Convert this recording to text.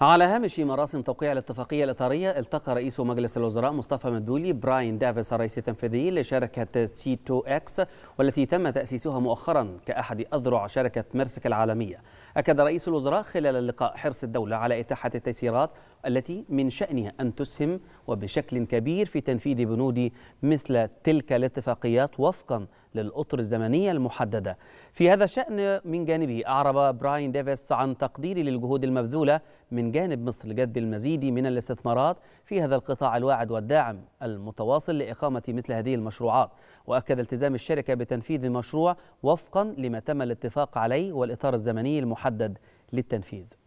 على هامش مراسم توقيع الاتفاقية الإطارية التقى رئيس مجلس الوزراء مصطفى مدبولي براين دافيس الرئيس التنفيذي لشركة سي 2 اكس والتي تم تأسيسها مؤخرا كأحد أذرع شركة ميرسك العالمية أكد رئيس الوزراء خلال اللقاء حرص الدولة على إتاحة التيسيرات التي من شأنها أن تسهم وبشكل كبير في تنفيذ بنود مثل تلك الاتفاقيات وفقا للأطر الزمنية المحددة في هذا الشأن من جانبه أعرب براين ديفيس عن تقدير للجهود المبذولة من جانب مصر لجذب المزيد من الاستثمارات في هذا القطاع الواعد والداعم المتواصل لإقامة مثل هذه المشروعات وأكد التزام الشركة بتنفيذ المشروع وفقا لما تم الاتفاق عليه والإطار الزمني المحدد للتنفيذ